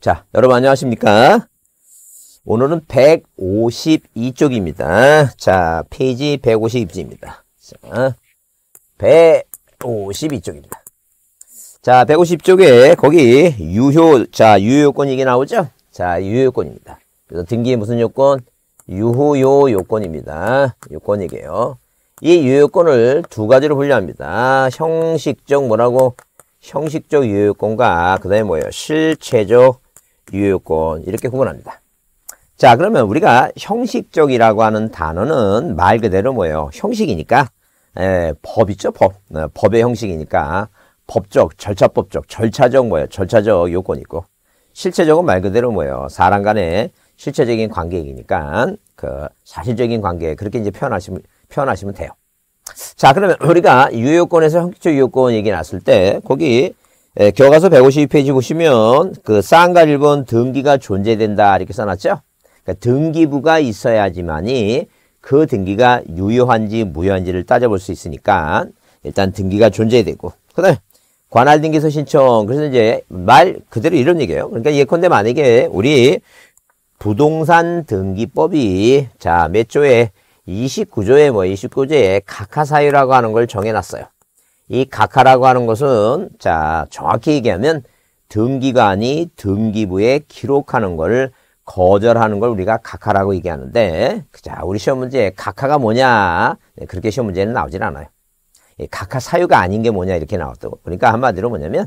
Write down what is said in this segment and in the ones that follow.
자, 여러분 안녕하십니까? 오늘은 152쪽입니다. 자, 페이지 152쪽입니다. 자, 152쪽입니다. 자, 150쪽에 거기 유효, 자, 유효요건 이게 나오죠? 자, 유효요건입니다. 그래서 등기 무슨 요건? 유효요 요건입니다. 요건이게요. 이 유효요건을 두 가지로 분류합니다. 형식적 뭐라고? 형식적 유효요건과 그 다음에 뭐예요? 실체적 유효요건 이렇게 구분합니다. 자 그러면 우리가 형식적이라고 하는 단어는 말 그대로 뭐예요? 형식이니까 에, 예, 법이죠법 네, 법의 형식이니까 법적 절차법적 절차적 뭐예요? 절차적 요건 있고 실체적은 말 그대로 뭐예요? 사람 간의 실체적인 관계이니까 그 사실적인 관계 그렇게 이제 표현하시면 표현하시면 돼요. 자 그러면 우리가 유효권에서 형식적 유효권 얘기 났을 때 거기 예, 교과서 152페이지 보시면 그 쌍가 일본 등기가 존재된다 이렇게 써놨죠. 그러니까 등기부가 있어야지만이 그 등기가 유효한지 무효한지를 따져볼 수 있으니까 일단 등기가 존재되고 그다음 관할 등기소 신청 그래서 이제 말 그대로 이런 얘기예요. 그러니까 예컨대 만약에 우리 부동산 등기법이 자몇 조에 29조에 뭐 29조에 각하사유라고 하는 걸 정해놨어요. 이각하라고 하는 것은 자 정확히 얘기하면 등기관이 등기부에 기록하는 걸 거절하는 걸 우리가 각하라고 얘기하는데 자 우리 시험 문제 각하가 뭐냐 네, 그렇게 시험 문제는 나오질 않아요. 이 각하 사유가 아닌 게 뭐냐 이렇게 나왔다고 그러니까 한마디로 뭐냐면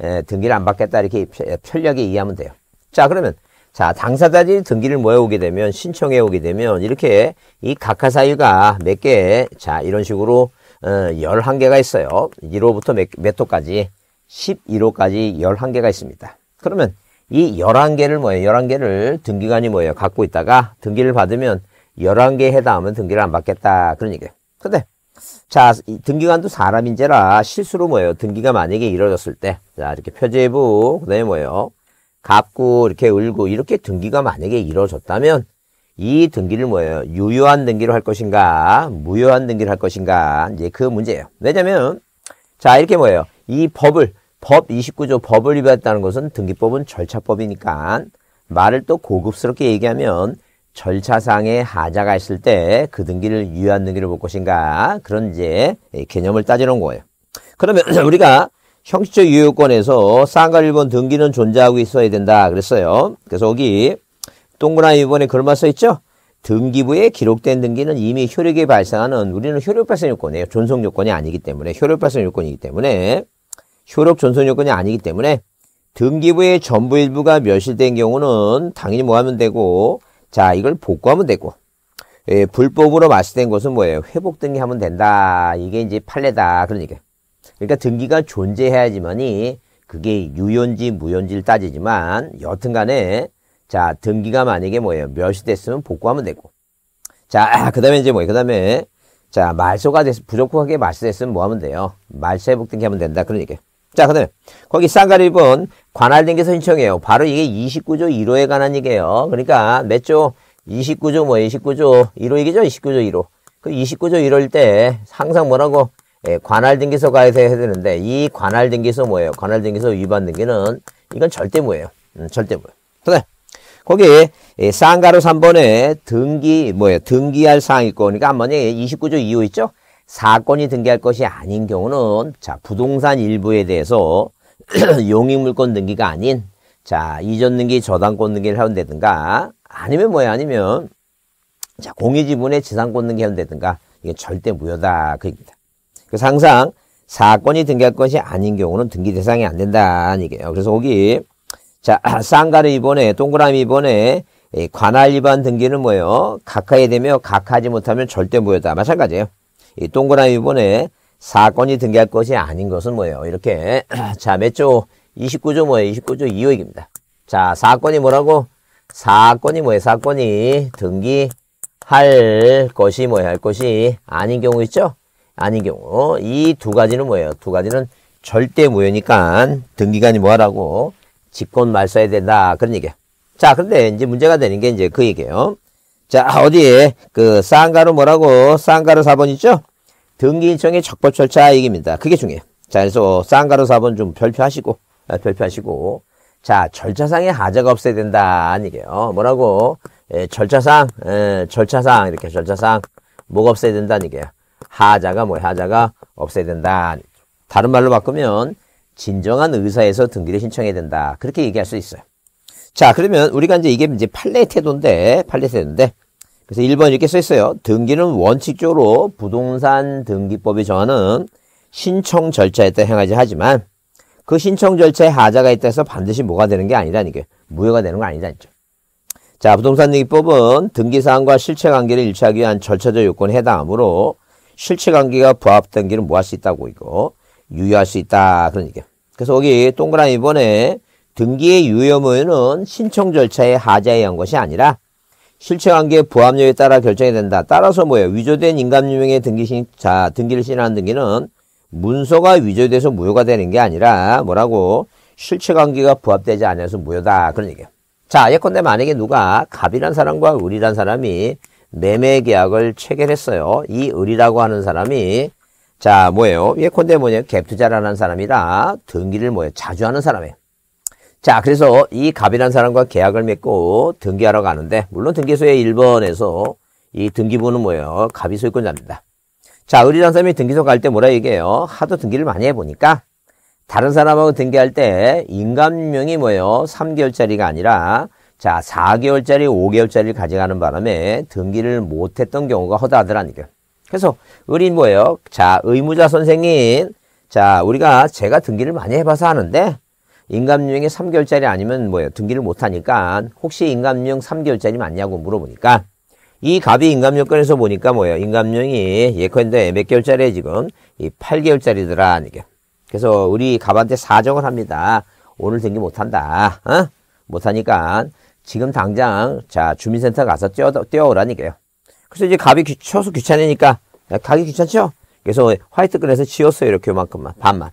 에, 등기를 안 받겠다 이렇게 편리하게 이해하면 돼요. 자 그러면 자 당사자들이 등기를 모여오게 되면 신청해오게 되면 이렇게 이 각하 사유가 몇 개 자 이런 식으로 11개가 어, 있어요. 1호부터 몇, 몇 호까지 11호까지 11개가 있습니다. 그러면 이 11개를 뭐예요? 11개를 등기관이 뭐예요? 갖고 있다가 등기를 받으면 11개에 해당하면 등기를 안 받겠다. 그런 얘기예요. 근데 자, 등기관도 사람인제라 실수로 뭐예요? 등기가 만약에 이루어졌을 때, 자, 이렇게 표제부, 그 다음에 뭐예요? 갖고 이렇게 을고 이렇게 등기가 만약에 이루어졌다면, 이 등기를 뭐예요? 유효한 등기로 할 것인가, 무효한 등기를 할 것인가, 이제 그 문제예요. 왜냐면, 자, 이렇게 뭐예요? 이 법을, 법 29조 법을 위반했다는 것은 등기법은 절차법이니까 말을 또 고급스럽게 얘기하면 절차상의 하자가 있을 때 그 등기를 유효한 등기를 볼 것인가, 그런 이제 개념을 따져 놓은 거예요. 그러면 우리가 형식적 유효권에서 쌍가 1번 등기는 존재하고 있어야 된다 그랬어요. 그래서 여기 동그라미 이번에 걸마 써 있죠? 등기부에 기록된 등기는 이미 효력이 발생하는 우리는 효력 발생 요건이에요. 존속 요건이 아니기 때문에 효력 발생 요건이기 때문에 효력 존속 요건이 아니기 때문에 등기부의 전부 일부가 멸실된 경우는 당연히 뭐 하면 되고 자 이걸 복구하면 되고 예, 불법으로 마시된 것은 뭐예요? 회복 등기하면 된다. 이게 이제 판례다. 그러니까 그러니까 등기가 존재해야지만이 그게 유연지 무연지를 따지지만 여튼간에 자, 등기가 만약에 뭐예요? 몇이 됐으면 복구하면 되고. 자, 그 다음에 이제 뭐예요? 그 다음에, 자, 말소가 됐, 부족하게 말소 됐으면 뭐 하면 돼요? 말소에 복등기하면 된다. 그런 얘기예요. 자, 그 다음에, 거기 쌍가리 1번, 관할등기 신청해요 바로 이게 29조 1호에 관한 얘기예요. 그러니까, 몇 조? 29조 뭐 29조 1호 얘기죠? 29조 1호. 그 29조 1호일 때, 항상 뭐라고? 예, 관할등기소 가해서 해야 되는데, 이 관할등기소 뭐예요? 관할등기소 위반 등기는, 이건 절대 뭐예요? 음, 절대 뭐예요? 그 다음에, 거기에 예, 쌍가로 3번에 등기 뭐예요? 등기할 사항이 있고 그러니까 한번 에 29조 2호 있죠? 사건이 등기할 것이 아닌 경우는 자 부동산 일부에 대해서 용익물권 등기가 아닌 자 이전 등기 저당권 등기를 하는다든가 아니면 뭐야 아니면 자 공유지분의 지상권 등기 하는다든가 이게 절대 무효다 그 얘기입니다. 그래서 항상 사건이 등기할 것이 아닌 경우는 등기 대상이 안 된다는 얘기예요. 그래서 거기 자, 쌍가는 이번에 동그라미 이번에 관할 위반 등기는 뭐예요? 각하게 되며 각하지 못하면 절대 무였다 마찬가지예요. 이 동그라미 이번에 사건이 등기할 것이 아닌 것은 뭐예요? 이렇게 자, 몇 조? 29조 뭐예요? 29조 2호입니다. 자, 사건이 뭐라고? 사건이 뭐예요? 사건이 등기할 것이 뭐예요? 할 것이 아닌 경우 있죠? 아닌 경우. 이 두 가지는 뭐예요? 두 가지는 절대 무효니까 등기관이 뭐하라고? 집권 말소해야 된다. 그런 얘기야. 자, 그런데 이제 문제가 되는 게 이제 그 얘기예요. 자, 아, 어디에 그 쌍가루 뭐라고 쌍가루 4번 있죠? 등기인청의 적법 절차 얘기입니다. 그게 중요해요. 자, 그래서 쌍가루 4번 좀 별표하시고 아, 별표하시고 자, 절차상에 하자가 없어야 된다. 아니게요. 뭐라고? 에, 예, 절차상, 에, 예, 절차상 이렇게 절차상 뭐가 없어야 된다는 얘기예요. 하자가 뭐야? 하자가 없어야 된다. 다른 말로 바꾸면 진정한 의사에서 등기를 신청해야 된다. 그렇게 얘기할 수 있어요. 자, 그러면 우리가 이제 이게 이제 판례 태도인데, 판례 태도인데, 그래서 1번 이렇게 써 있어요. 등기는 원칙적으로 부동산 등기법이 정하는 신청 절차에 따라 행하지 하지만 그 신청 절차에 하자가 있다 해서 반드시 뭐가 되는 게 아니라는 게 무효가 되는 거 아니라니죠. 자, 부동산 등기법은 등기사항과 실체관계를 일치하기 위한 절차적 요건에 해당하므로 실체관계가 부합 된기를 모할 뭐 수 있다고 이거 유효할 수 있다. 그런 얘기예요. 그래서 여기 동그라미 번에 등기의 유효무효는 신청 절차의 하자에 의한 것이 아니라 실체관계 부합료에 따라 결정이 된다. 따라서 뭐예요? 위조된 인감유명의 등기 신자 등기를 신하는 등기는 문서가 위조돼서 무효가 되는 게 아니라 뭐라고 실체관계가 부합되지 않아서 무효다 그런 얘기예요. 자 예컨대 만약에 누가 갑이란 사람과 을이란 사람이 매매 계약을 체결했어요. 이 을이라고 하는 사람이 자, 뭐예요? 예컨대 뭐냐? 갭 투자를 하는 사람이라 등기를 뭐예요? 자주 하는 사람이에요. 자, 그래서 이 갑이라는 사람과 계약을 맺고 등기하러 가는데, 물론 등기소의 1번에서 이 등기부는 뭐예요? 갑이 소유권자입니다. 자, 을이 사람이 등기소 갈 때 뭐라 얘기해요? 하도 등기를 많이 해보니까, 다른 사람하고 등기할 때 인감명이 뭐예요? 3개월짜리가 아니라, 자, 4개월짜리, 5개월짜리를 가져가는 바람에 등기를 못했던 경우가 허다하더라니까요. 그래서 을린 뭐예요? 자, 의무자 선생님. 자, 우리가 제가 등기를 많이 해봐서 하는데 인감유형이 3개월짜리 아니면 뭐예요? 등기를 못하니까 혹시 인감유형 3개월짜리 맞냐고 물어보니까 이 갑이 인감유권에서 보니까 뭐예요? 인감유형이 예컨대 몇 개월짜리에 지금 이 8개월짜리더라. 이게. 그래서 우리 갑한테 사정을 합니다. 오늘 등기 못한다. 어? 못하니까 지금 당장 자 주민센터 가서 뛰어, 뛰어오라니까요. 그래서 이제 갑이 귀, 쳐서 귀찮으니까 가기 귀찮죠? 그래서 화이트 글에서 지웠어요. 이렇게 요만큼만. 반만.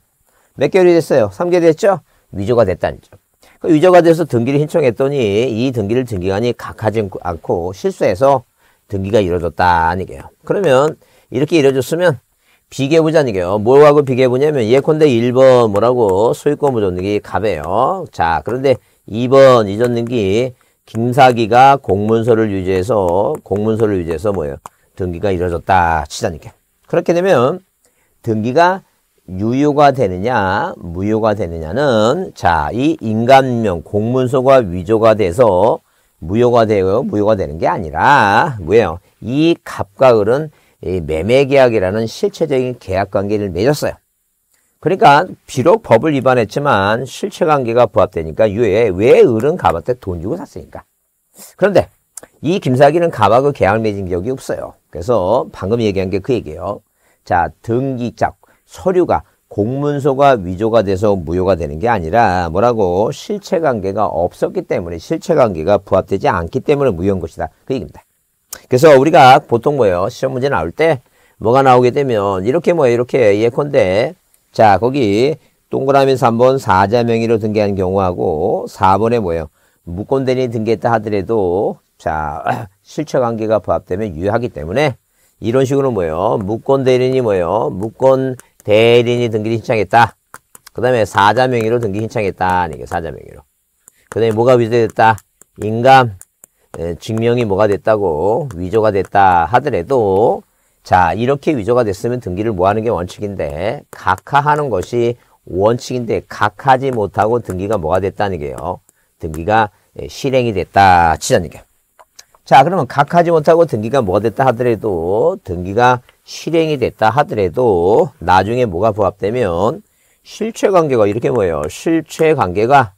몇 개월이 됐어요? 3개월 됐죠? 위조가 됐다는 점. 그 위조가 돼서 등기를 신청했더니 이 등기를 등기관이 각하지 않고 실수해서 등기가 이루어졌다는 얘기예요. 그러면 이렇게 이루어졌으면 비계부자는 얘기요 뭐하고 비계부냐면 예컨대 1번 뭐라고 소유권 보존등기 갑이에요. 자 그런데 2번 이전 등기 김사기가 공문서를 유지해서 공문서를 유지해서 뭐예요? 등기가 이루어졌다 치자니까. 그렇게 되면 등기가 유효가 되느냐 무효가 되느냐는 자 이인간명 공문서가 위조가 돼서 무효가 되고 무효가 되는 게 아니라 뭐예요? 이 갑과 을은 이 매매계약이라는 실체적인 계약관계를 맺었어요. 그러니까 비록 법을 위반했지만 실체관계가 부합되니까 유해 왜 을은 갑한테 돈 주고 샀으니까. 그런데 이 김사기는 갑하고 계약 맺은 기억이 없어요. 그래서 방금 얘기한 게 그 얘기예요. 자 등기자 서류가 공문서가 위조가 돼서 무효가 되는 게 아니라 뭐라고 실체관계가 없었기 때문에 실체관계가 부합되지 않기 때문에 무효인 것이다. 그 얘기입니다. 그래서 우리가 보통 뭐예요? 시험 문제 나올 때 뭐가 나오게 되면 이렇게 뭐예요? 이렇게 예컨대 자, 거기 동그라미에서 한번 사자 명의로 등기한 경우하고 4번에 뭐예요? 무권대리 등기했다 하더라도 자, 실체 관계가 부합되면 유효하기 때문에 이런 식으로 뭐예요? 무권 대리인이 뭐예요? 무권 대리인이 등기를 신청했다. 그 다음에 사자 명의로 등기 신청했다. 이게 사자 명의로. 그 다음에 뭐가 위조됐다? 인감, 증명이 뭐가 됐다고 위조가 됐다 하더라도 자 이렇게 위조가 됐으면 등기를 뭐하는 게 원칙인데 각하하는 것이 원칙인데 각하지 못하고 등기가 뭐가 됐다는 게요. 등기가 예, 실행이 됐다 치자는 게. 자 그러면 각하지 못하고 등기가 뭐가 됐다 하더라도 등기가 실행이 됐다 하더라도 나중에 뭐가 부합되면 실체관계가 이렇게 뭐예요? 실체관계가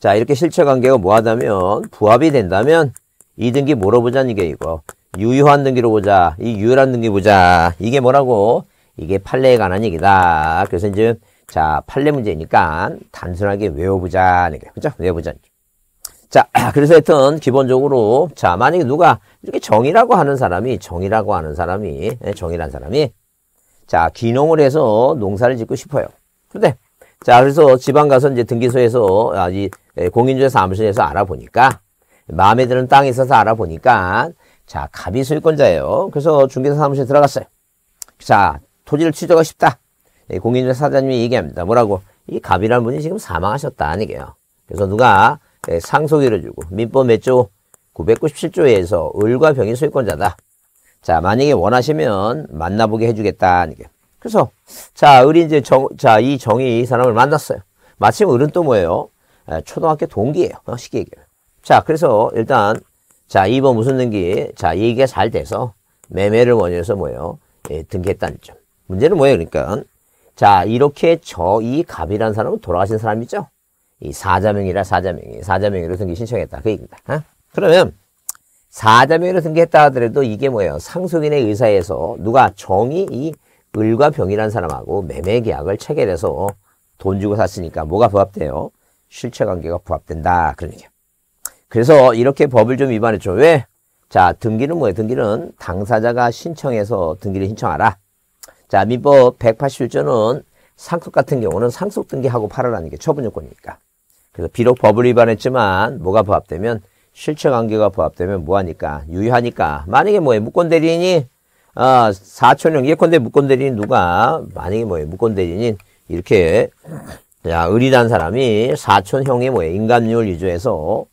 자 이렇게 실체관계가 뭐하다면 부합이 된다면 이등기 물어보자는 게 이거 유효한 등기로 보자. 이 유효한 등기 보자. 이게 뭐라고? 이게 판례에 관한 얘기다. 그래서 이제 자 판례 문제니까 단순하게 외워보자. 그죠? 외워보자. 자, 그래서 하여튼 기본적으로 자 만약에 누가 이렇게 정이라고 하는 사람이 정이라고 하는 사람이 예, 정의란 사람이 자 귀농을 해서 농사를 짓고 싶어요. 그런데 자 그래서 지방 가서 이제 등기소에서 아, 이 예, 공인주사 중 사무실에서 알아보니까 마음에 드는 땅에 있어서 알아보니까 자, 갑이 소유권자예요. 그래서 중개사 사무실에 들어갔어요. 자, 토지를 취득하고 싶다. 예, 공인회 사장님이 얘기합니다. 뭐라고? 이 갑이라는 분이 지금 사망하셨다아니기요 그래서 누가 예, 상속일을 주고 민법 몇 조? 997조에서 을과 병이 소유권자다. 자, 만약에 원하시면 만나보게 해주겠다아니기요 그래서 자, 을이 이제 정, 자, 이 정이 이 사람을 만났어요. 마침 을은 또 뭐예요? 예, 초등학교 동기예요. 어, 쉽게 얘기해요. 자, 그래서 일단 자, 2번 뭐 무슨 등기? 자, 이게 잘 돼서 매매를 원해서 뭐예요? 예, 등기했다는 점. 문제는 뭐예요? 그러니까. 자, 이렇게 저 이 갑이라는 사람은 돌아가신 사람이죠? 이 사자명이라 사자명이. 사자명으로 등기 신청했다. 그 얘기입니다. 어? 그러면 사자명으로 등기했다 하더라도 이게 뭐예요? 상속인의 의사에서 누가 정이 이 을과 병이라는 사람하고 매매 계약을 체결해서 돈 주고 샀으니까 뭐가 부합돼요? 실체관계가 부합된다. 그런 얘기예요. 그래서 이렇게 법을 좀 위반했죠. 왜? 자, 등기는 뭐예요? 등기는 당사자가 신청해서 등기를 신청하라. 자, 민법 181조는 상속 같은 경우는 상속 등기하고 팔아라는 게 처분 요건이니까. 그래서 비록 법을 위반했지만 뭐가 부합되면 실체 관계가 부합되면 뭐하니까 유효하니까 만약에 뭐예요? 무권 대리인이 아, 사촌형 예컨대 무권 대리인 누가 만약에 뭐예요? 무권 대리인 이렇게 야 의리단 사람이 사촌형의 뭐예요? 인간률 위조해서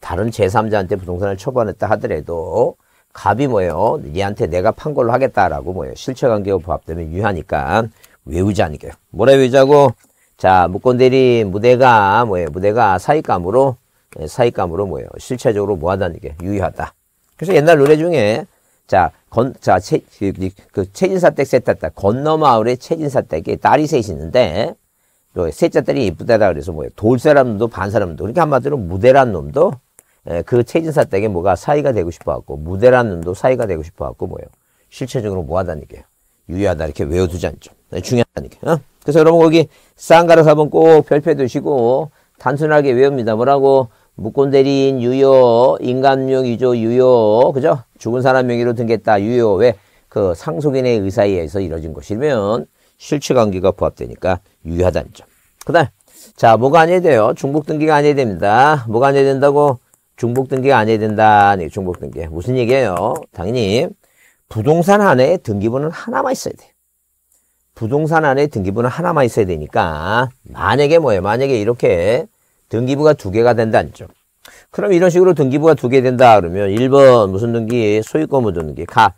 다른 제3자한테 부동산을 처분했다 하더라도 갑이 뭐예요? 얘한테 내가 판 걸로 하겠다라고 뭐예요? 실체관계가 부합되면 유하니까 효 외우자니까요. 뭐래 외우자고? 자, 무권대리 무대가 뭐예요? 무대가 사익감으로 사익감으로 뭐예요? 실체적으로 뭐하다는 게유효하다 그래서 옛날 노래 중에 자, 건, 자, 채, 그, 그, 그 체진사댁 셋 땄다. 건너마을에 체진사댁에 딸이 셋이 있는데 요 셋째 딸이 이쁘다다 그래서 뭐야돌 사람도 반 사람도 그렇게 그러니까 한마디로 무대란 놈도 예, 그 최진사 댁에 뭐가 사이가 되고 싶어갖고 무대란 놈도 사이가 되고 싶어갖고 뭐예요? 실체적으로 뭐하다는 게 유의하다 이렇게 외워두지 않죠. 네, 중요하다는 게. 어? 그래서 여러분 거기 쌍가락 사번 꼭 별표 두시고 단순하게 외웁니다. 뭐라고 묵곤대리인 유효 인간명 위조 유효 그죠? 죽은 사람 명의로 등겠다 유효 왜? 그 상속인의 의사에 의해서 이뤄진 것이면 실체관계가 부합되니까 유효하다는 점. 그 다음 자 뭐가 아니야 돼요? 중복 등기가 아니야 됩니다. 뭐가 아니야 된다고? 중복 등기가 아니야 된다. 네, 중복 등기. 무슨 얘기예요? 당연히 부동산 안에 등기부는 하나만 있어야 돼요. 부동산 안에 등기부는 하나만 있어야 되니까 만약에 뭐예요? 만약에 이렇게 등기부가 두 개가 된다는 점. 그럼 이런 식으로 등기부가 두 개 된다 그러면 1번 무슨 등기? 소유권 무등기. 가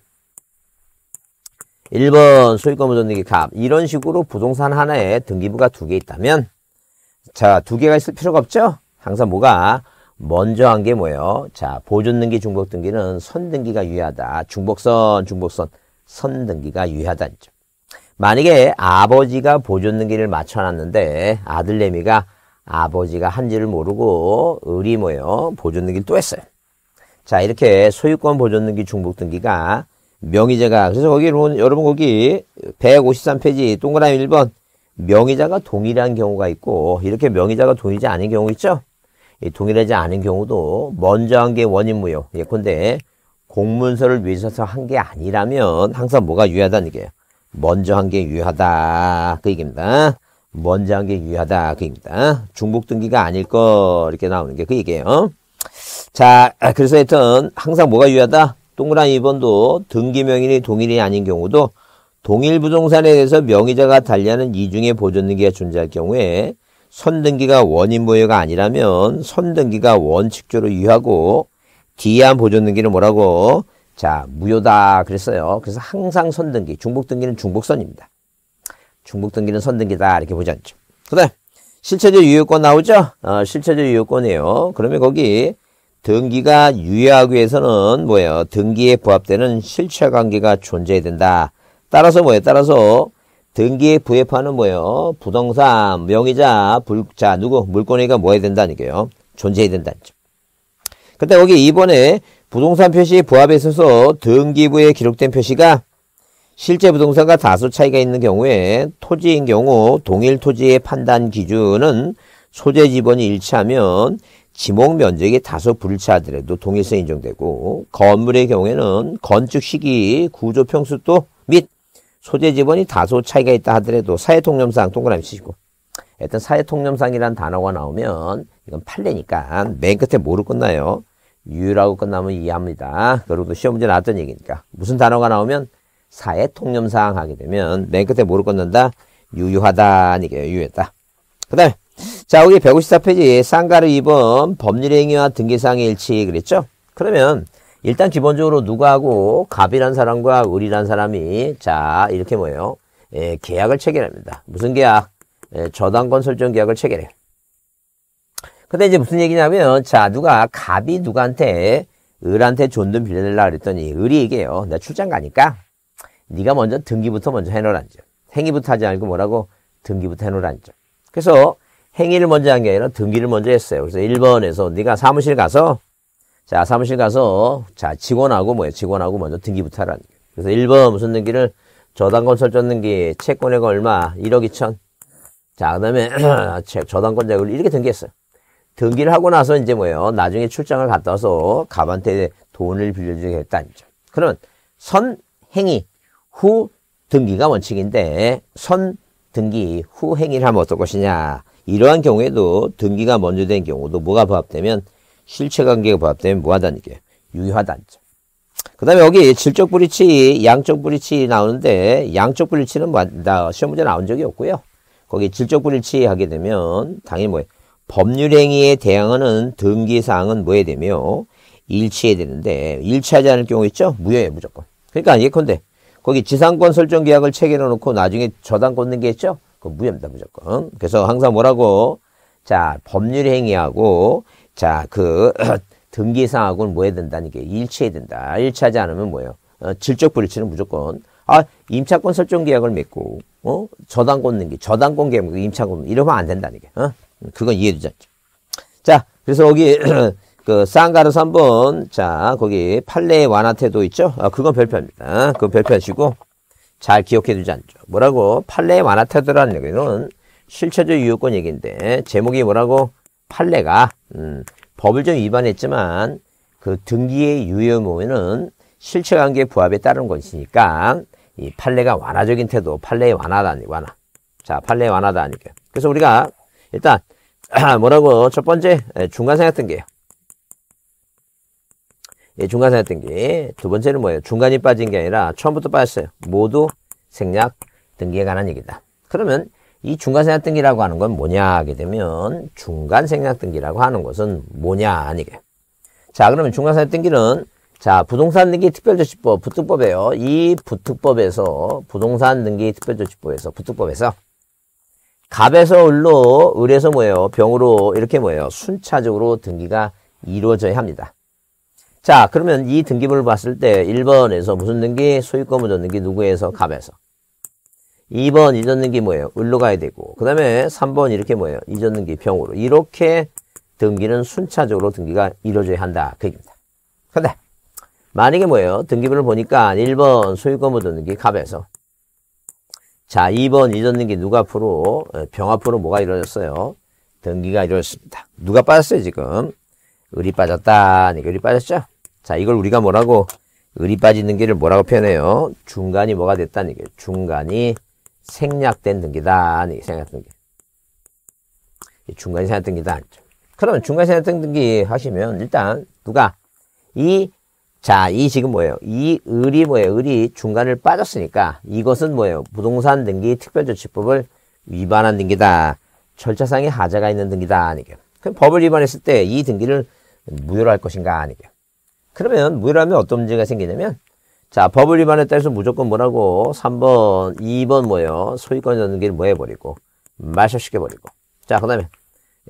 1번 소유권 보존등기 값 이런 식으로 부동산 하나에 등기부가 두 개 있다면 자두 개가 있을 필요가 없죠 항상 뭐가 먼저 한 게 뭐예요 자 보존등기 중복등기는 선등기가 유효하다 중복선 중복선 선등기가 유효하다는 점 만약에 아버지가 보존등기를 맞춰놨는데 아들내미가 아버지가 한지를 모르고 을리 뭐예요 보존등기를 또 했어요 자 이렇게 소유권 보존등기 중복등기가 명의자가 그래서 거기 여러분 거기 153페이지 동그라미 1번 명의자가 동일한 경우가 있고 이렇게 명의자가 동일하지 않은 경우 있죠? 이 동일하지 않은 경우도 먼저 한 게 원인 무효 예컨대 공문서를 위해서 한 게 아니라면 항상 뭐가 유효하다는 얘기예요. 먼저 한 게 유효하다 그 얘기입니다. 먼저 한 게 유효하다 그 얘기입니다. 중복 등기가 아닐 거 이렇게 나오는 게 그 얘기예요. 자 그래서 하여튼 항상 뭐가 유효하다? 동그란 2번도 등기명인이 동일이 아닌 경우도 동일 부동산에 대해서 명의자가 달리하는 이중의 보존등기가 존재할 경우에 선등기가 원인 보유가 아니라면 선등기가 원칙조로 유하고 디한 보존등기는 뭐라고? 자, 무효다 그랬어요. 그래서 항상 선등기, 중복등기는 중복선입니다. 중복등기는 선등기다 이렇게 보지 않죠. 그 다음 실체적 유효권 나오죠? 어, 실체적 유효권이에요. 그러면 거기 등기가 유효하기 위해서는 뭐예요? 등기에 부합되는 실체관계가 존재해야 된다. 따라서 뭐예요? 따라서 등기에 부합하는 뭐예요? 부동산, 명의자, 불자, 누구? 물권위가 뭐 해야 된다니까요? 존재해야 된다는 점. 근데 여기 이번에 부동산 표시 부합에 있어서 등기부에 기록된 표시가 실제 부동산과 다소 차이가 있는 경우에 토지인 경우 동일 토지의 판단 기준은 소재 지번이 일치하면 지목 면적이 다소 불일치하더라도 동일성 인정되고 건물의 경우에는 건축 시기, 구조 평수도 및 소재 지번이 다소 차이가 있다 하더라도 사회 통념상 동그라미 치시고 일단 사회 통념상이란 단어가 나오면 이건 판례니까 맨 끝에 뭐로 끝나요? 유라고 끝나면 이해합니다. 여러분도 시험 문제 나왔던 얘기니까 무슨 단어가 나오면 사회 통념상 하게 되면 맨 끝에 뭐로 끝난다? 유유하다 아니게요 유효했다. 그 다음에 자, 우리 154페이지에 상가를 입은 법률행위와 등기상의 일치 그랬죠? 그러면 일단 기본적으로 누구하고 갑이란 사람과 을이란 사람이 자 이렇게 뭐예요? 예, 계약을 체결합니다. 무슨 계약? 예, 저당권 설정 계약을 체결해요. 근데 이제 무슨 얘기냐면 자 누가 갑이 누구한테 을한테 존돈 빌려달라 그랬더니 을이 얘기해요. 내가 출장 가니까 네가 먼저 등기부터 먼저 해놓으라는 점. 행위부터 하지 말고 뭐라고? 등기부터 해놓으라는 점. 그래서 행위를 먼저 한 게 아니라 등기를 먼저 했어요. 그래서 1번에서 네가 사무실 가서 자 사무실 가서 자 직원하고 뭐야 직원하고 먼저 등기부터 하라는 거예요. 그래서 1번 무슨 등기를 저당권 설정 등기 채권액가 얼마 1억 2천 자 그다음에 저당권자을 이렇게 등기했어요. 등기를 하고 나서 이제 뭐예요 나중에 출장을 갔다 와서 갑한테 돈을 빌려주겠다는 거죠. 그러면 선 행위 후 등기가 원칙인데 선 등기 후 행위를 하면 어떨 것이냐 이러한 경우에도 등기가 먼저 된 경우도 뭐가 부합되면 실체관계가 부합되면 뭐하다는 게 유효하다는 점. 그 다음에 여기 질적 불일치, 양적 불일치 나오는데 양적 불일치는 뭐, 나 시험 문제 나온 적이 없고요. 거기 질적 불일치 하게 되면 당연히 뭐예요? 법률행위에 대항하는 등기사항은 뭐에 되며 일치해야 되는데 일치하지 않을 경우 있죠? 무효예 무조건. 그러니까 예컨대 거기 지상권 설정 계약을 체결해 놓고 나중에 저당 걷는게 있죠? 그 무효입니다, 무조건. 그래서 항상 뭐라고? 자, 법률 행위하고, 자, 그, 등기사하고는 뭐 해야 된다는 게 일치해야 된다. 일치하지 않으면 뭐예요? 어, 질적 불일치는 무조건. 아, 임차권 설정 계약을 맺고, 어? 저당권 등기, 저당권 계약, 임차권, 이러면 안 된다는 게, 어? 그건 이해해 주자. 자, 그래서 여기, 그, 쌍가루서 한번, 자, 거기, 판례 완화태도 있죠? 아, 그건 별표입니다. 어? 그건 별표하시고, 잘 기억해 두지 않죠. 뭐라고? 판례의 완화태도라는 얘기는 실체적 유효권 얘기인데 제목이 뭐라고? 판례가 음, 법을 좀 위반했지만 그 등기의 유효 모에는 실체관계 부합에 따른 것이니까 이 판례가 완화적인 태도, 판례의 완화다니 아 완화. 자, 판례의 완화다니까. 아 그래서 우리가 일단 뭐라고 첫 번째 예, 중간생 같은 게요. 예, 중간사납등기. 두 번째는 뭐예요? 중간이 빠진 게 아니라 처음부터 빠졌어요. 모두 생략 등기에 관한 얘기다. 그러면 이 중간생략등기라고 하는 건 뭐냐 하게 되면 중간생략등기라고 하는 것은 뭐냐 아니게. 자 그러면 중간생략등기는 자 부동산 등기 특별조치법 부특법에요이 부특법에서 부동산 등기 특별조치법에서 부특법에서 갑에서 을로 을에서 뭐예요? 병으로 이렇게 뭐예요? 순차적으로 등기가 이루어져야 합니다. 자 그러면 이 등기부를 봤을 때 1번에서 무슨 등기? 소유권 보존 등기 누구에서? 갑에서 2번 이전 등기 뭐예요? 을로 가야 되고 그 다음에 3번 이렇게 뭐예요? 이전 등기 병으로 이렇게 등기는 순차적으로 등기가 이루어져야 한다 그 얘기입니다 근데 만약에 뭐예요? 등기부를 보니까 1번 소유권 보존 등기 갑에서 자 2번 이전 등기 누가 앞으로 어, 병 앞으로 뭐가 이루어졌어요? 등기가 이루어졌습니다 누가 빠졌어요 지금? 을이 빠졌다. 니까 그러니까 을이 빠졌죠? 자, 이걸 우리가 뭐라고, 을이 빠지는 길을 뭐라고 표현해요? 중간이 뭐가 됐다는 얘기예요. 중간이 생략된 등기다. 생략된 등기. 중간이 생략된 등기다. 알죠? 그러면 중간 이 생략된 등기 하시면 일단 누가 이 자, 이 지금 뭐예요? 이 을이 뭐예요? 을이 중간을 빠졌으니까 이것은 뭐예요? 부동산 등기 특별조치법을 위반한 등기다. 절차상의 하자가 있는 등기다. 아니게. 그럼 법을 위반했을 때 이 등기를 무효로 할 것인가? 아니게. 그러면 무효라면 어떤 문제가 생기냐면 자 법을 위반했다해서 무조건 뭐라고 3번 2번 뭐예요 소유권 전기를 뭐 해버리고 말소시켜버리고 자그 다음에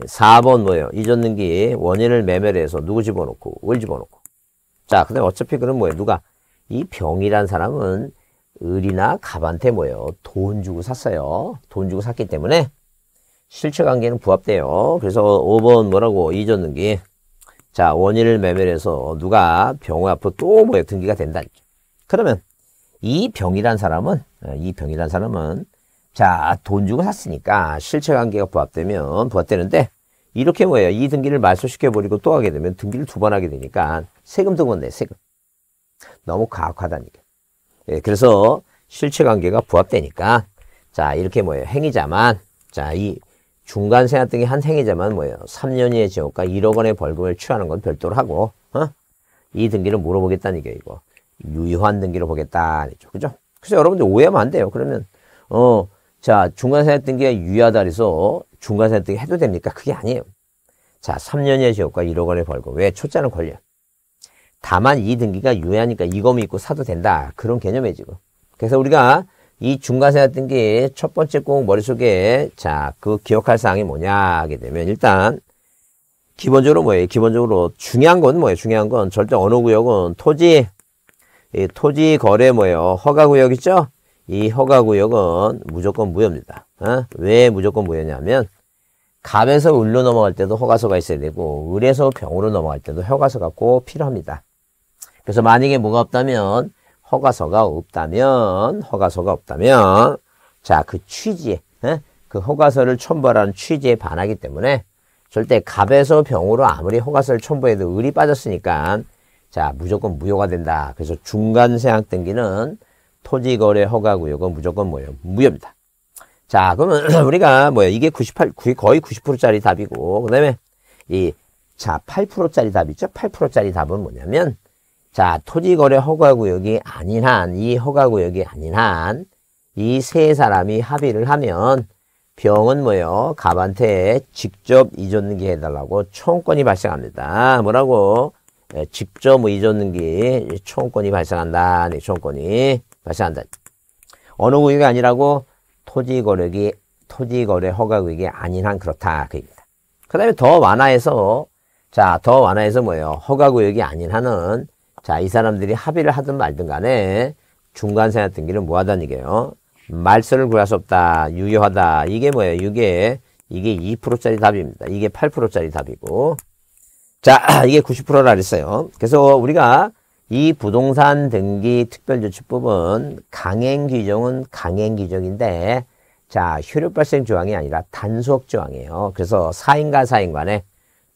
4번 뭐예요 이전 등기 원인을 매매해서 를 누구 집어넣고 을 집어넣고 자그 다음에 어차피 그럼 뭐예요 누가 이 병이란 사람은 을이나 갑한테 뭐예요 돈 주고 샀어요 돈 주고 샀기 때문에 실체관계는 부합돼요 그래서 5번 뭐라고 이전 등기 자, 원인을 매멸해서 누가 병원 앞으로 또뭐 등기가 된다. 그러면 이 병이란 사람은 예, 이 병이란 사람은 자, 돈 주고 샀으니까 실체 관계가 부합되면 부합되는데 이렇게 뭐예요? 이 등기를 말소시켜 버리고 또 하게 되면 등기를 두 번 하게 되니까 세금 등은 내 세금. 너무 과학하다니까. 예, 그래서 실체 관계가 부합되니까 자, 이렇게 뭐예요? 행위자만 자, 이 중간 생활 등의 한 행위자만 뭐예요? 3년 이하의 지역과 1억 원의 벌금을 취하는 건 별도로 하고 어? 이 등기를 물어보겠다는 얘기예요. 이거. 유효한 등기로 보겠다는 얘기죠. 그죠? 그래서 여러분들 오해하면 안 돼요. 그러면 어, 자 중간 생활 등기가 유효하다 그래서 중간 생활 등기 해도 됩니까? 그게 아니에요. 자 3년 이하의 지역과 1억 원의 벌금. 왜? 초짜는 걸려. 다만 이 등기가 유효하니까 이거 믿고 사도 된다. 그런 개념이에요 지금. 그래서 우리가 이 중간세나 등게첫 번째 꼭 머릿속에 자, 그 기억할 사항이 뭐냐 하게 되면 일단 기본적으로 뭐예요? 기본적으로 중요한 건 뭐예요? 중요한 건 절대 어느 구역은 토지 이 토지 거래 뭐예요? 허가 구역 있죠? 이 허가 구역은 무조건 무효입니다. 어? 왜 무조건 무효냐면 갑에서 을로 넘어갈 때도 허가서가 있어야 되고 을에서 병으로 넘어갈 때도 허가서가 꼭 필요합니다. 그래서 만약에 뭐가 없다면 허가서가 없다면 허가서가 없다면 자 그 취지에 에? 그 허가서를 첨부하는 취지에 반하기 때문에 절대 갑에서 병으로 아무리 허가서를 첨부해도 을이 빠졌으니까 자 무조건 무효가 된다. 그래서 중간 세약 등기는 토지거래 허가구역은 무조건 뭐예요? 무효입니다. 자 그러면 우리가 뭐야 이게 98 거의 90%짜리 답이고 그 다음에 이자 8%짜리 답이죠 8%짜리 답은 뭐냐면 자, 토지거래 허가구역이 아닌 한, 이 허가구역이 아닌 한, 이 세 사람이 합의를 하면 병은 뭐요? 갑한테 직접 이전등기 해달라고 총권이 발생합니다. 뭐라고? 예, 직접 뭐 이전등기 총권이 발생한다. 네, 총권이 발생한다. 어느 구역이 아니라고 토지거래기, 토지거래 허가구역이 아닌 한 그렇다. 그얘입니다그 다음에 더 완화해서, 자, 더 완화해서 뭐예요? 허가구역이 아닌 한은 자, 이 사람들이 합의를 하든 말든 간에 중간 생활 등기는 뭐 하다는 얘기예요? 말소를 구할 수 없다. 유효하다. 이게 뭐예요? 이게, 이게 2%짜리 답입니다. 이게 8%짜리 답이고. 자, 이게 90%라 그랬어요. 그래서 우리가 이 부동산 등기 특별조치법은 강행 규정은 강행 규정인데, 자, 효력 발생 조항이 아니라 단속 조항이에요. 그래서 사인과 사인 간에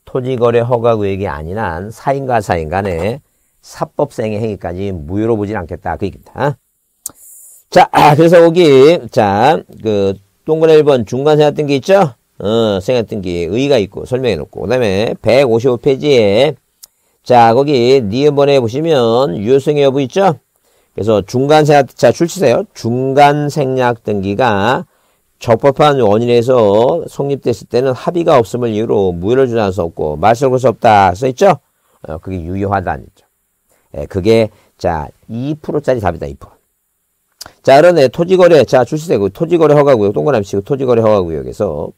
토지 거래 허가 구역이 아닌 한 사인과 사인 간에 사법생의 행위까지 무효로 보진 않겠다. 그 얘기입니다. 자, 그래서 여기, 자, 그, 동그라 1번 중간 생각했던 있죠? 어, 생각했던 의의가 있고 설명해 놓고. 그 다음에 155페이지에, 자, 거기 니은번에 보시면 유효성의 여부 있죠? 그래서 중간 생략, 자, 출치세요. 중간 생략 등기가 적법한 원인에서 성립됐을 때는 합의가 없음을 이유로 무효를 주장할 수 없고, 말소를 수 없다. 써있죠? 어, 그게 유효하다는 거죠. 예, 그게 자 2%짜리 답이다 2%. 자 그런데 예, 토지거래 자출시되고 그 토지거래 허가구역 동그라미 치고 토지거래 허가구역에서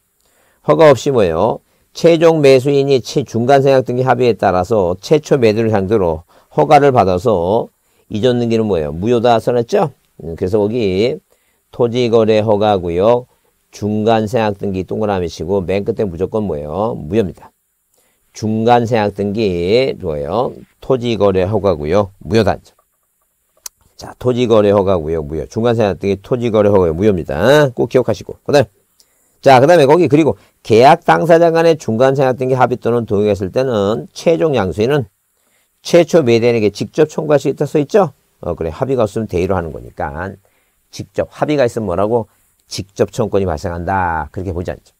허가 없이 뭐예요? 최종 매수인이 최 중간 생각 등기 합의에 따라서 최초 매도를 향대로 허가를 받아서 이전 등기는 뭐예요? 무효다 써놨죠? 음, 그래서 거기 토지거래 허가구역 중간 생각 등기 동그라미 치고 맨 끝에 무조건 뭐예요? 무효입니다. 중간 생약 등기 뭐예요? 토지 거래 허가고요. 무효 단점. 자, 토지 거래 허가고요. 무효. 중간 생약 등기 토지 거래 허가요. 무효입니다. 꼭 기억하시고. 그다음 자, 그 다음에 거기 그리고 계약 당사자 간의 중간 생약 등기 합의 또는 동의했을 때는 최종 양수인은 최초 매대인에게 직접 청구할 수 있다 써 있죠? 어, 그래. 합의가 없으면 대의로 하는 거니까. 직접 합의가 있으면 뭐라고? 직접 청구권이 발생한다. 그렇게 보지 않죠.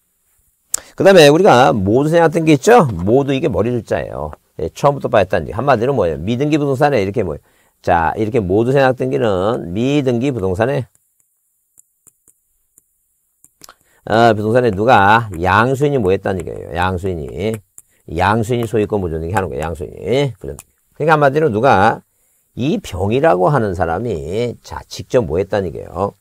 그 다음에 우리가 모두 생각했던 게 있죠? 모두 이게 머리줄자예요. 예, 처음부터 봤다는 얘기. 한마디로 뭐예요? 미등기 부동산에 이렇게 뭐예요? 자, 이렇게 모두 생각된기는 미등기 부동산에 어, 부동산에 누가 양수인이 뭐 했다는 얘기예요. 양수인이. 양수인이 소유권 보존등기 하는 거예요. 양수인이. 그러니까 한마디로 누가 이 병이라고 하는 사람이 자, 직접 뭐 했다는 얘기예요.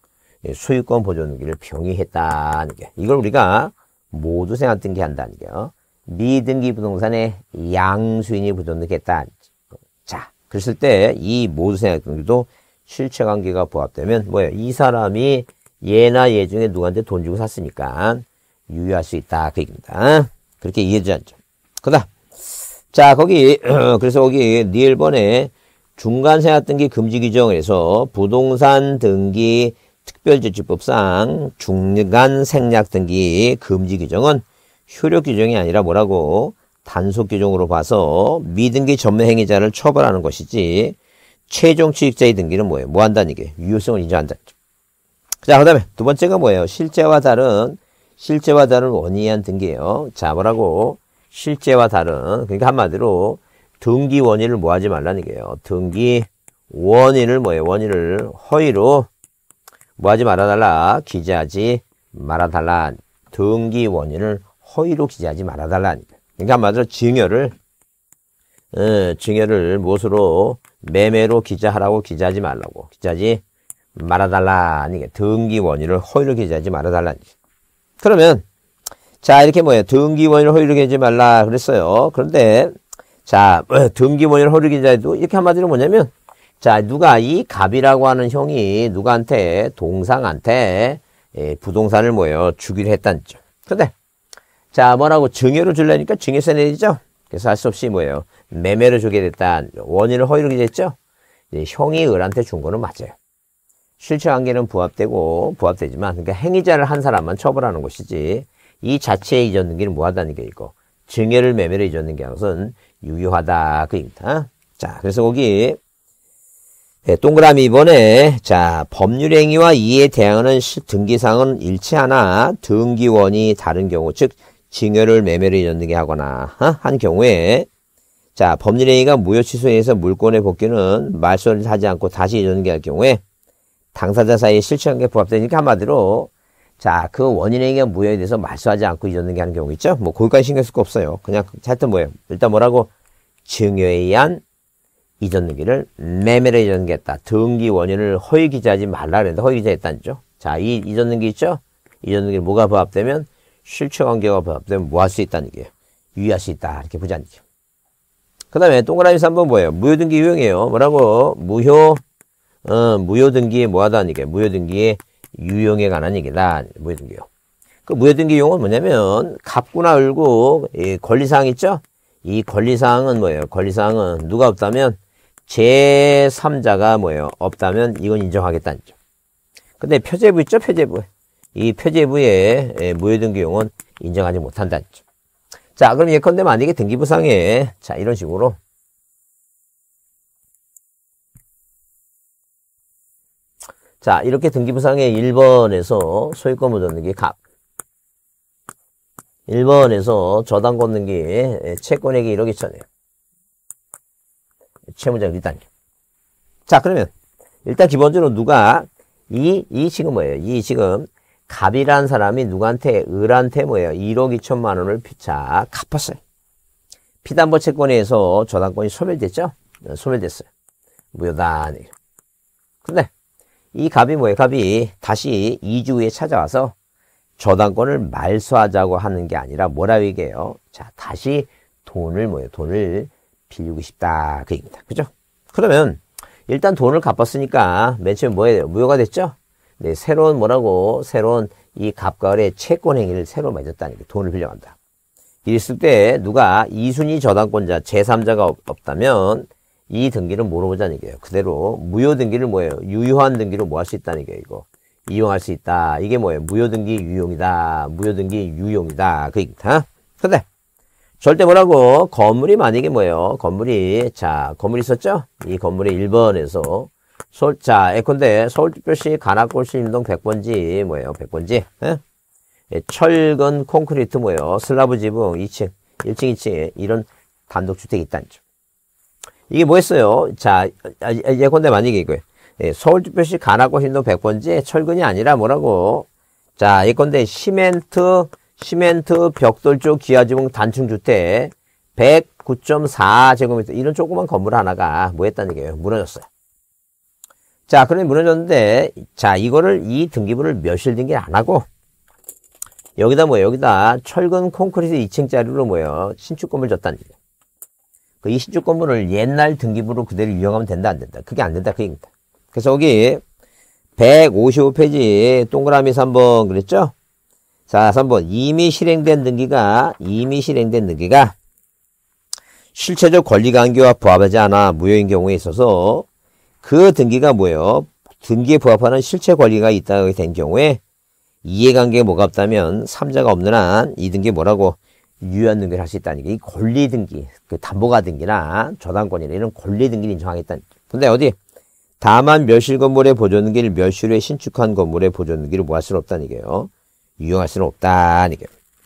예, 소유권 보존등기를 병이 했다는 게. 이걸 우리가 모두 생납 등기한다는 게요. 미등기 부동산에 양수인이 부존했다 자, 그랬을 때 이 모두 세납 등기도 실체관계가 부합되면 뭐예요? 이 사람이 얘나 얘 중에 누구한테 돈 주고 샀으니까 유효할 수 있다 그 얘기입니다. 그렇게 이해되죠. 그다음 자 거기 그래서 거기 니엘번에 중간세납 등기 금지 규정에서 부동산 등기 특별조치법상 중간 생략 등기 금지 규정은 효력 규정이 아니라 뭐라고 단속 규정으로 봐서 미등기 전매 행위자를 처벌하는 것이지 최종 취직자의 등기는 뭐예요? 뭐 한다는 게 유효성을 인정한다. 자, 그 다음에 두 번째가 뭐예요? 실제와 다른, 실제와 다른 원의한 인 등기예요. 자, 뭐라고? 실제와 다른, 그러니까 한마디로 등기 원인을 뭐 하지 말라는 게요. 등기 원인을 뭐예요? 원인을 허위로 뭐 하지 말아달라. 기재하지 말아달라. 등기 원인을 허위로 기재하지 말아달라. 그러니까 한마디로 증여를, 어, 증여를 무엇으로 매매로 기재하라고 기재하지 말라고. 기재하지 말아달라. 등기 원인을 허위로 기재하지 말아달라. 그러면, 자, 이렇게 뭐예요? 등기 원인을 허위로 기재하지 말라 그랬어요. 그런데, 자, 뭐 등기 원인을 허위로 기재해도 이렇게 한마디로 뭐냐면, 자, 누가 이 갑이라고 하는 형이 누구한테, 동상한테 예, 부동산을 모여 주기로 했단 점. 근데 자, 뭐라고 증여를 줄려니까 증여세 내리죠. 그래서 할 수 없이 뭐예요? 매매를 주게 됐다. 원인을 허위로 기재했죠. 형이 을한테 준 거는 맞아요. 실체관계는 부합되고 부합되지만 그러니까 행위자를 한 사람만 처벌하는 것이지 이 자체의 이전 등기는 뭐 하다는게 이거 증여를 매매로 이전 등기하는 것은 유효하다 그입니다. 자 그래서 거기 네, 동그라미 이번에 자 법률행위와 이에 대항하는 등기상은 일치하나 등기원이 다른 경우 즉 징여를 매매를 연등게 하거나 어? 한 경우에 자 법률행위가 무효취소에서 물권의 복귀는 말소를 하지 않고 다시 연등게할 경우에 당사자 사이에 실체관계 부합되니까 한마디로 자 그 원인행위가 무효에 대해서 말소하지 않고 연등게하는 경우 있죠 뭐 거기까지 신경 쓸 거 없어요 그냥 하여튼 뭐예요 일단 뭐라고 증여에 의한 이전등기를 매매로 이전등기했다. 등기 원인을 허위 기재하지 말라 그랬는데 허위 기재했다죠. 자, 이 이전등기 있죠? 이전등기 뭐가 부합되면 실체관계가 부합되면 뭐 할 수 있다는 얘예요 유의할 수 있다. 이렇게 보자는 얘기그 다음에 동그라미 3번 뭐예요? 무효등기 유형이에요. 뭐라고? 무효, 어, 무효등기에 뭐 하다는 게 무효등기의 유형에 관한 얘기다. 무효등기요. 그 무효등기 용은 뭐냐면 갑구나 을고 권리사항 있죠? 이 권리사항은 뭐예요? 권리사항은 누가 없다면 제3자가 뭐예요? 없다면 이건 인정하겠다는 거죠. 근데 표제부 있죠? 표제부. 이 표제부의 무효등기용은 예, 인정하지 못한다는 거 자, 그럼 예컨대 만약에 등기부상에 자, 이런 식으로 자, 이렇게 등기부상에 1번에서 소유권 무전등기 값 1번에서 저당 권등기 예, 채권액이 1억 2천이에요. 채무자금 1단계. 자, 그러면 일단 기본적으로 누가 이, 이 지금 뭐예요? 이 지금 갑이라는 사람이 누구한테, 을한테 뭐예요? 1억 2천만 원을 피차 갚았어요. 피담보 채권에서 저당권이 소멸됐죠? 어, 소멸됐어요. 무효다. 근데 이 갑이 뭐예요? 갑이 다시 2주 후에 찾아와서 저당권을 말소하자고 하는 게 아니라 뭐라고 얘기해요? 자, 다시 돈을 뭐예요? 돈을 빌리고 싶다. 그 얘기입니다. 그죠? 그러면 일단 돈을 갚았으니까 맨 처음에 뭐 해야 돼요? 무효가 됐죠? 네, 새로운 뭐라고 새로운 이갑과을의 채권 행위를 새로 맺었다는 게 돈을 빌려간다. 이랬을 때 누가 이순위 저당권자 제3자가 없다면 이 등기를 뭐로 보자는 얘기예요. 그대로 무효 등기를 뭐예요? 유효한 등기로 뭐 할 수 있다는 얘기예요. 이거 이용할 수 있다. 이게 뭐예요? 무효 등기 유용이다. 무효 등기 유용이다. 그 얘기다. 근데 절대 뭐라고? 건물이 만약에 뭐예요? 건물이, 자, 건물 있었죠? 이건물이 1번에서. 서울, 자, 예컨대 서울특별시 가나골 신림동 100번지, 뭐예요? 100번지. 예? 예? 철근 콘크리트 뭐예요? 슬라브 지붕 2층, 1층, 2층 이런 단독주택이 있다는 점. 이게 뭐였어요? 자, 예컨대 아, 아, 아, 만약에 이거예요. 예, 서울특별시 가나골 신림동 100번지 철근이 아니라 뭐라고? 자, 예컨대 시멘트 시멘트 벽돌 쪽 기아지붕 단층주택 109.4제곱미터 이런 조그만 건물 하나가 뭐 했다는 얘기예요? 무너졌어요. 자, 그러면 무너졌는데 자, 이거를 이 등기부를 몇일 등기를 안 하고 여기다 뭐예요? 여기다 철근 콘크리트 2층짜리로 뭐예요? 신축 건물 줬다는 얘기예요. 그 이 신축 건물을 옛날 등기부로 그대로 이용하면 된다 안 된다? 그게 안 된다 그 얘기입니다. 그래서 여기 155페이지 동그라미 3번 그랬죠? 자, 3번. 이미 실행된 등기가, 이미 실행된 등기가 실체적 권리관계와 부합하지 않아 무효인 경우에 있어서 그 등기가 뭐예요? 등기에 부합하는 실체 권리가 있다고 된 경우에 이해관계에 뭐가 없다면 삼자가 없는 한 이 등기 뭐라고 유효한 등기를 할 수 있다는 게 권리 등기, 그 담보가 등기나 저당권이나 이런 권리 등기를 인정하겠다는 근데 어디? 다만 멸실 건물의 보존 등기를 멸실에 신축한 건물의 보존 등기를 모할 수는 없다는 얘기예요. 유용할 수는 없다.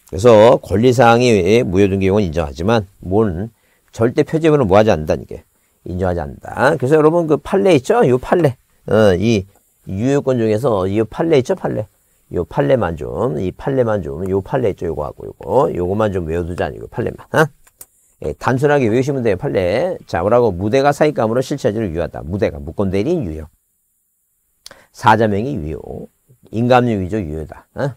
그래서 권리사항이 무효등 기용은 인정하지만 뭘 절대 표제문은 뭐하지 않는다. 이게 인정하지 않는다. 그래서 여러분 그 판례 있죠? 이 판례. 어, 이 유효권 중에서 이 판례 있죠? 판례. 요 판례만 좀, 이 판례만 좀, 요 판례 있죠? 요거하고 요거. 요거만 좀 외워두자. 이거 판례만. 어? 예, 단순하게 외우시면 돼요. 판례. 자, 뭐라고? 무대가 사익감으로 실체지를 유효하다. 무대가. 무권대리인 유효. 사자명이 유효. 인감유 위조 유효다. 어?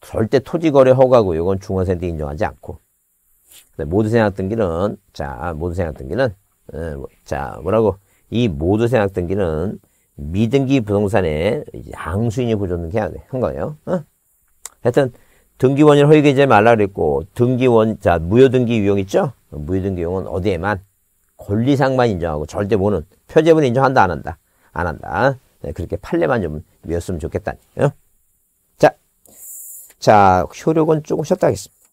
절대 토지거래 허가고 이건 중원세도 인정하지 않고. 모두 생각 등기는 자 모두 생각 등기는 어, 뭐, 자 뭐라고 이 모두 생각 등기는 미등기 부동산에 양수인이 보존등기해야 돼. 한 거예요. 어? 하여튼 등기원인 허위 게재 말라 그랬고 등기원 자 무효등기 유형 있죠? 무효등기 유형은 어디에만 권리상만 인정하고 절대 모는 표제분 인정한다 안 한다 안 한다 네, 그렇게 판례만 좀 외웠으면 좋겠다. 어? 자, 효력은 조금 쉬었다 하겠습니다.